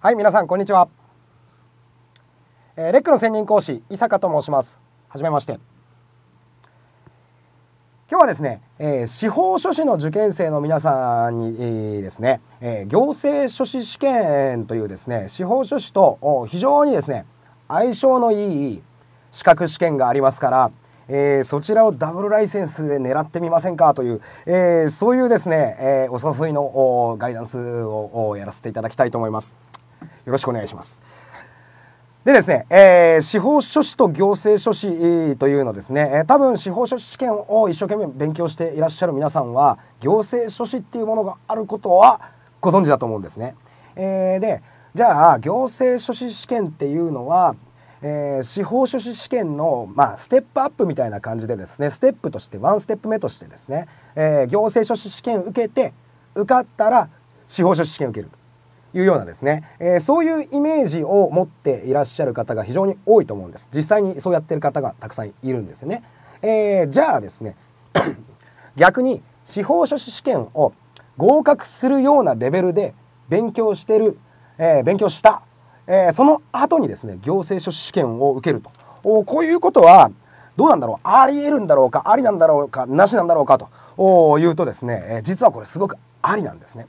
はい皆さんこんにちは、えー、レックの専任講師伊坂と申しますはめまして今日はですね、えー、司法書士の受験生の皆さんに、えー、ですね、え行政書士試験というですね司法書士と非常にですね相性のいい資格試験がありますからえー、そちらをダブルライセンスで狙ってみませんかという、えー、そういうですね、えー、お誘いのガイダンスをやらせていただきたいと思います。よろしくお願いします。でですね、えー、司法書士と行政書士というのですね、えー、多分司法書士試験を一生懸命勉強していらっしゃる皆さんは行政書士っていうものがあることはご存知だと思うんですね。えー、でじゃあ行政書士試験っていうのは、えー、司法書士試験の、まあ、ステップアップみたいな感じでですねステップとしてワンステップ目としてですね、えー、行政書士試験受けて受かったら司法書士試験受けるいうようなですね、えー、そういうイメージを持っていらっしゃる方が非常に多いと思うんです実際にそうやってる方がたくさんいるんですよね、えー、じゃあですね 逆に司法書士試験を合格するようなレベルで勉強してる、えー、勉強した、えー、その後にですね行政書士試験を受けるとおこういうことはどうなんだろうありえるんだろうかありなんだろうかなしなんだろうかというとですねえ実はこれすごくありなんですね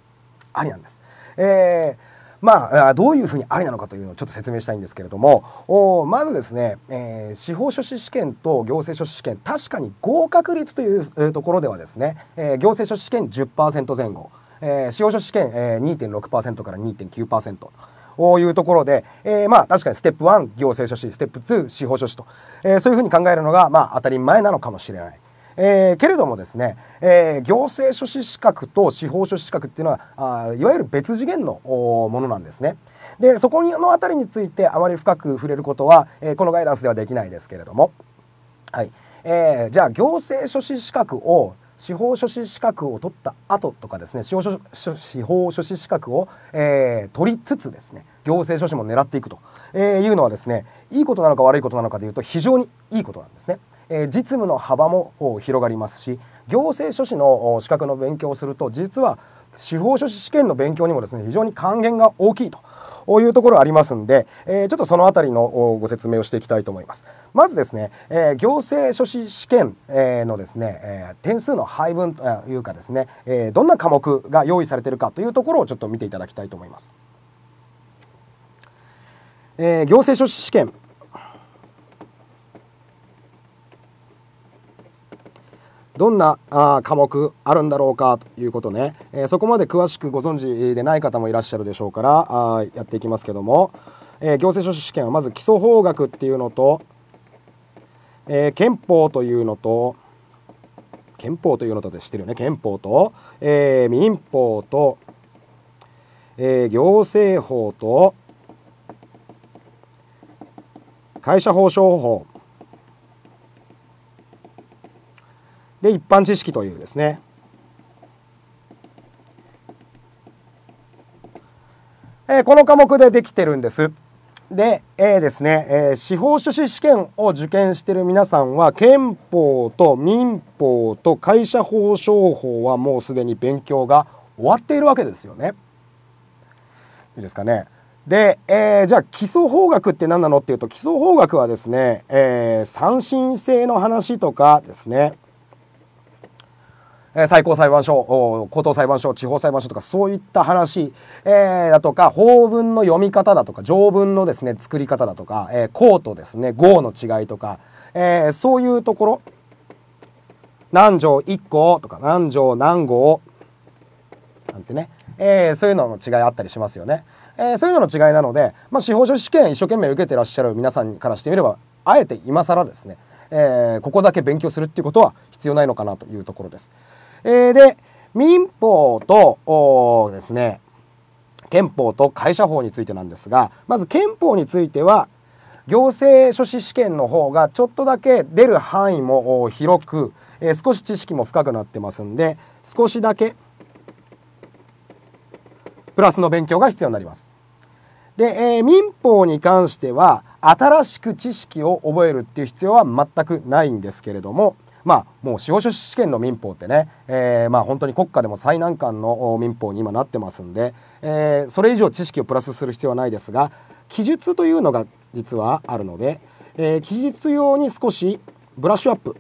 ありなんですえーまあ、どういうふうにありなのかというのをちょっと説明したいんですけれどもまずですね、えー、司法書士試験と行政書士試験確かに合格率というところではですね、えー、行政書士試験10%前後、えー、司法書士試験、えー、2.6%から2.9%。というところで、えー、まあ確かにステップ1行政書士ステップ2司法書士と、えー、そういうふうに考えるのがまあ当たり前なのかもしれない。えー、けれどもですね、えー、行政書士資格と司法書士資格っていうのはあいわゆる別次元のものなんですね。でそこの辺りについてあまり深く触れることは、えー、このガイダンスではできないですけれども、はいえー、じゃあ行政書士資格を司法書士資格を取った後とかですね司法書司法書士資格を、えー、取りつつですね行政書士も狙っていくと、えー、いうのはですねいいことなのか悪いことなのかでいうと非常にいいことなんですね。え実務の幅も広がりますし行政書士の資格の勉強をすると実は司法書士試験の勉強にもですね非常に還元が大きいとこういうところありますんで、えー、ちょっとその辺りのご説明をしていきたいと思います。まずですね、えー、行政書士試験、えー、のですね、え点数の配分というかですね、えどんな科目が用意されてるかというところをちょっと見ていただきたいと思います。え行政書士試験、どんなあ科目あるんだろうかということね、えー、そこまで詳しくご存知でない方もいらっしゃるでしょうからあやっていきますけども、えー、行政書士試験はまず基礎法学っていうのと、えー、憲法というのと憲法というのと知ってるよね憲法と、えー、民法と、えー、行政法と会社法商法で一般知識というですねえこの科目でできてるんです。で、えー、ですね、えー、司法書士試験を受験してる皆さんは憲法と民法と会社法商法はもうすでに勉強が終わっているわけですよね。いいですかね。で、えー、じゃあ基礎法学って何なのっていうと基礎法学はですね、えー、三審制の話とかですね最高裁判所高等裁判所地方裁判所とかそういった話、えー、だとか法文の読み方だとか条文のですね作り方だとか、えー、公とですね号の違いとか、えー、そういうところ何条1項とか何条何号なんてね、えー、そういうのの違いあったりしますよね。えー、そういうのの違いなので、まあ、司法書試験一生懸命受けてらっしゃる皆さんからしてみればあえて今更ですね、えー、ここだけ勉強するっていうことは必要ないのかなというところです。えで、民法とですね、憲法と会社法についてなんですが、まず憲法については、行政書士試験の方がちょっとだけ出る範囲も広く、え少し知識も深くなってますんで、少しだけプラスの勉強が必要になります。で、えー、民法に関しては新しく知識を覚えるっていう必要は全くないんですけれども、まあ、もう司法書士試験の民法ってね、えー、まあ本当に国家でも最難関の民法に今なってますんで、えー、それ以上知識をプラスする必要はないですが記述というのが実はあるので、えー、記述用に少しブラッシュアップ、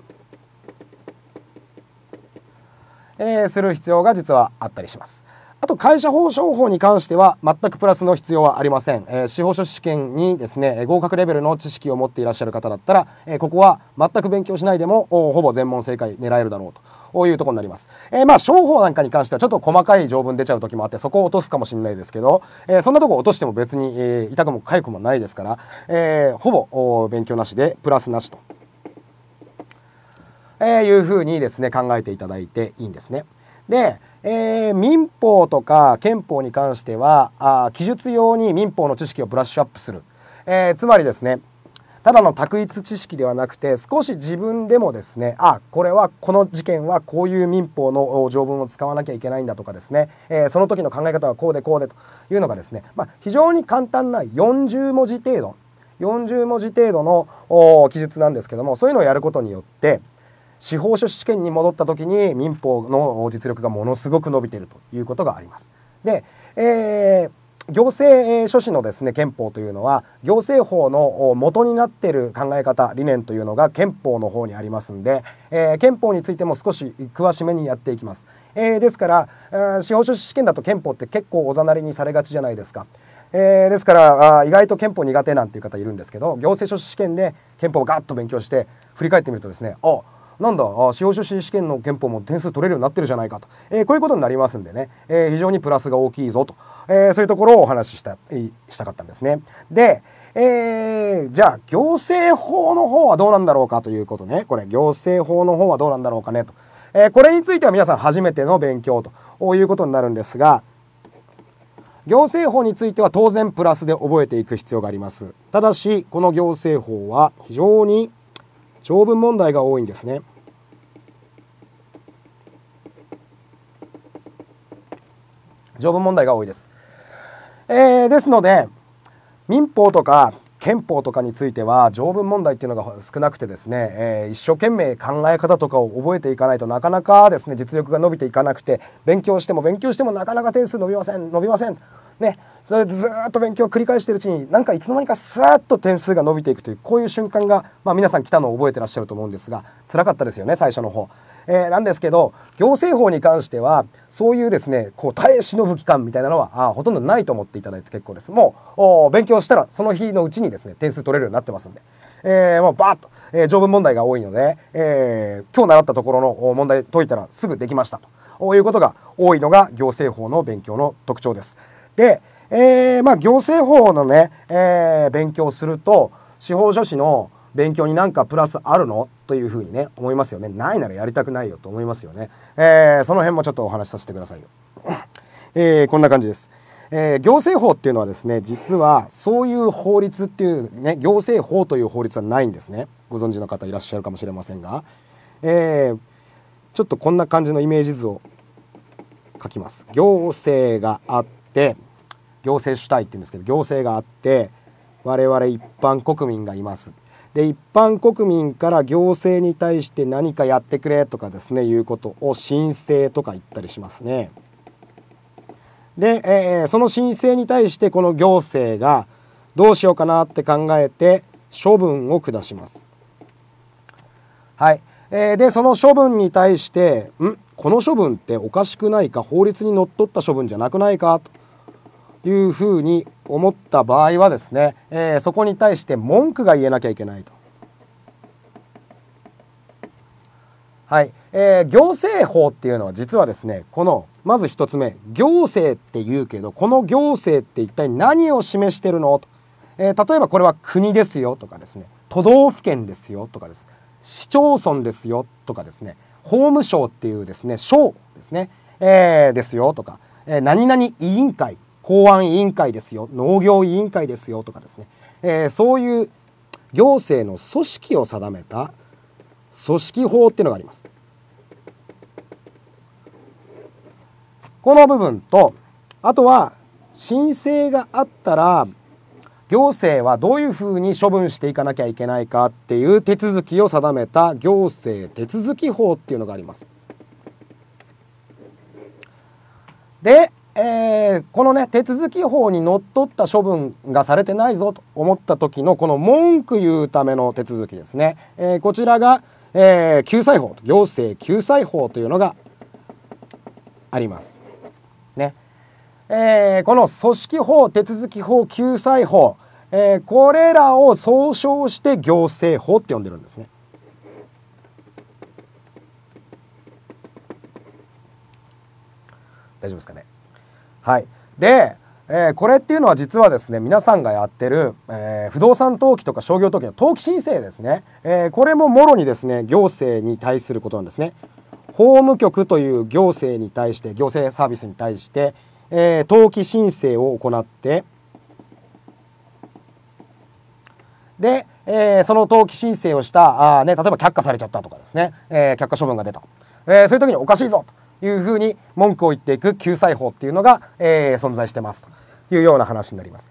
えー、する必要が実はあったりします。あと会社法商法に関しては全くプラスの必要はありません、えー、司法書士試験にですね合格レベルの知識を持っていらっしゃる方だったら、えー、ここは全く勉強しないでもほぼ全問正解狙えるだろうとこういうとこになります。えー、まあ、商法なんかに関してはちょっと細かい条文出ちゃう時もあって、そこを落とすかもしれないですけど、えー、そんなとこ落としても別に、えー、痛くも痒くもないですから、えほぼ勉強なしで、プラスなしと、えいうふうにですね、考えていただいていいんですね。で、えー、民法とか憲法に関してはあ記述用に民法の知識をブラッシュアップする、えー、つまりですねただの択一知識ではなくて少し自分でもですねあこれはこの事件はこういう民法の条文を使わなきゃいけないんだとかですね、えー、その時の考え方はこうでこうでというのがですね、まあ、非常に簡単な40文字程度40文字程度の記述なんですけどもそういうのをやることによって司法書士試験に戻った時に民法の実力がものすごく伸びているということがあります。で、えー行政書士のですね憲法というのは行政法の元になっている考え方理念というのが憲法の方にありますんで、えー、憲法についても少し詳しめにやっていきます、えー、ですから、うん、司法書士試験だと憲法って結構おざなりにされがちじゃないですか、えー、ですからあ意外と憲法苦手なんていう方いるんですけど行政書士試験で憲法をガッと勉強して振り返ってみるとですねあなんだ司法書士試験の憲法も点数取れるようになってるじゃないかと、えー、こういうことになりますんでね、えー、非常にプラスが大きいぞと、えー、そういうところをお話ししたしたかったんですね。で、えー、じゃあ行政法の方はどうなんだろうかということねこれ行政法の方はどうなんだろうかねと、えー、これについては皆さん初めての勉強ということになるんですが行政法については当然プラスで覚えていく必要がありますただしこの行政法は非常に長文問題が多いんですね条文問題が多いです。えー、ですので民法とか憲法とかについては条文問題っていうのが少なくてですね、えー、一生懸命考え方とかを覚えていかないとなかなかですね実力が伸びていかなくて勉強しても勉強してもなかなか点数伸びません伸びませんねそれでずっと勉強を繰り返しているうちになんかいつの間にかスーッと点数が伸びていくというこういう瞬間が、まあ、皆さん来たのを覚えてらっしゃると思うんですが辛かったですよね最初の方。えー、なんですけど行政法に関してはそういうですねこう耐え忍ぶ期間みたいなのはあほとんどないと思っていただいて結構ですもう勉強したらその日のうちにですね点数取れるようになってますんで、えー、もうバーッと、えー、条文問題が多いので、えー、今日習ったところの問題解いたらすぐできましたということが多いのが行政法の勉強の特徴です。で、えー、まあ行政法のね、えー、勉強すると司法書士の勉強になんかプラスあるのというふうにね思いますよねないならやりたくないよと思いますよね、えー、その辺もちょっとお話しさせてくださいよ、えー、こんな感じです、えー、行政法っていうのはですね実はそういう法律っていうね行政法という法律はないんですねご存知の方いらっしゃるかもしれませんが、えー、ちょっとこんな感じのイメージ図を書きます行政があって行政主体って言うんですけど行政があって我々一般国民がいますで一般国民から行政に対して何かやってくれとかですねいうことを申請とか言ったりしますね。で、えー、その申請に対してこの行政がどうしようかなって考えて処分を下します。はい、えー、でその処分に対してんこの処分っておかしくないか法律にのっとった処分じゃなくないかというふうに思った場合はですね、えー、そこに対して文句が言えなきゃいけないと。はい、えー、行政法っていうのは実はですねこのまず1つ目行政って言うけどこの行政って一体何を示してるのと、えー、例えばこれは国ですよとかですね都道府県ですよとかです市町村ですよとかですね法務省っていうですね省ですね、えー、ですよとか、えー、何々委員会公安委員会ですよ農業委員会ですよとかですね、えー、そういう行政の組織を定めた組織法っていうのがあります。この部分とあとは申請があったら行政はどういうふうに処分していかなきゃいけないかっていう手続きを定めた行政手続法っていうのがあります。でえー、このね手続き法にのっとった処分がされてないぞと思った時のこの文句言うための手続きですね、えー、こちらが、えー、救済法行政救済法というのがあります。ねえー、この組織法手続き法救済法、えー、これらを総称して行政法って呼んでるんですね。大丈夫ですかねはい、で、えー、これっていうのは実はですね皆さんがやってる、えー、不動産登記とか商業登記の登記申請ですね、えー、これももろにですね行政に対することなんですね法務局という行政に対して行政サービスに対して、え登記申請を行ってで、えその登記申請をしたあ、ね、例えば却下されちゃったとかですね、え却下処分が出た、えそういう時におかしいぞというふうに文句を言っていく救済法っていうのが、えー、存在してますというような話になります。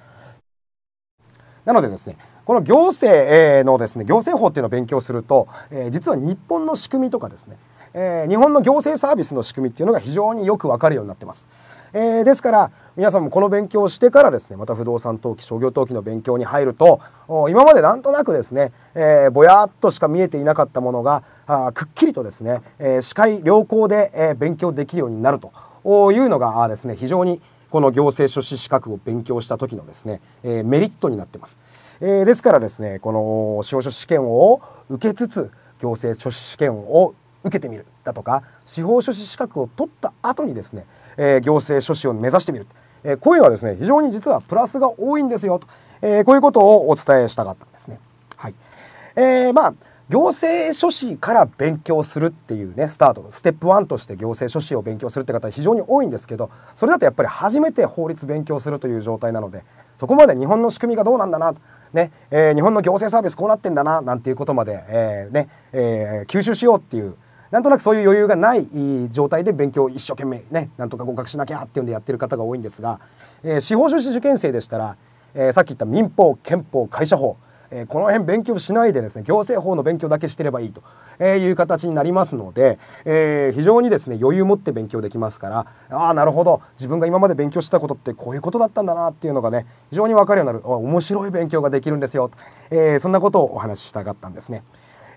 なのでですね、この行政のですね、行政法っていうのを勉強すると、えー、実は日本の仕組みとかですね、えー、日本の行政サービスの仕組みっていうのが非常によくわかるようになってます。えー、ですから、皆さんもこの勉強をしてからですね、また不動産登記、商業登記の勉強に入ると、今までなんとなくですね、えー、ぼやっとしか見えていなかったものが、あくっきりとですね、えー、視界良好で、えー、勉強できるようになるというのがですね、非常にこの行政書士資格を勉強した時のですね、えメリットになってます。えですからですね、この司法書士試験を受けつつ、行政書士試験を受けてみるだとか、司法書士資格を取った後にですね、え行政書士を目指してみる。え声はですね非常に実はプラスが多いんですよと、えこういうことをお伝えしたかったんですね。はいえー、まあ行政書士から勉強するっていうねスタートステップ1として行政書士を勉強するって方非常に多いんですけどそれだとやっぱり初めて法律勉強するという状態なのでそこまで日本の仕組みがどうなんだなと。ねえー、日本の行政サービスこうなってんだななんていうことまで、えー、ねえー、吸収しようっていうなんとなくそういう余裕がない状態で勉強を一生懸命ねなんとか合格しなきゃっていうんでやってる方が多いんですが、えー、司法書士受験生でしたら、えー、さっき言った民法憲法会社法、えー、この辺勉強しないでですね行政法の勉強だけしてればいいと、えいう形になりますので、えー、非常にですね余裕持って勉強できますからああなるほど自分が今まで勉強したことってこういうことだったんだなっていうのがね非常に分かるようになる面白い勉強ができるんですよ、えー、そんなことをお話ししたかったんですね。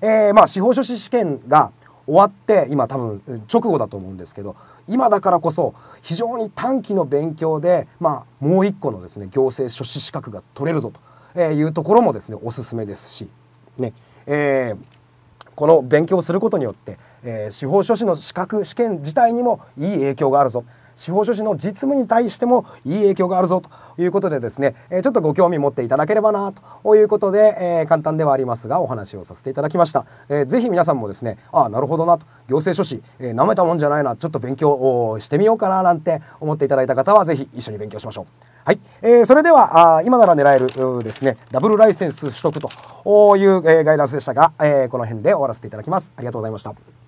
えーまあ、司法書士試験が終わって今多分直後だと思うんですけど今だからこそ非常に短期の勉強で、まあ、もう一個のですね行政書士資格が取れるぞというところもですねおすすめですし、ねえー、この勉強することによって、えー、司法書士の資格試験自体にもいい影響があるぞ。司法書士の実務に対してもいい影響があるぞということでですね、えちょっとご興味持っていただければなということで、え簡単ではありますがお話をさせていただきました、えー、ぜ皆さんもですねああなるほどなと行政書士、え舐めたもんじゃないなちょっと勉強をしてみようかななんて思っていただいた方は是非一緒に勉強しましょうはい、えー、それではあ今なら狙えるですねダブルライセンス取得という、えガイダンスでしたが、えこの辺で終わらせていただきますありがとうございました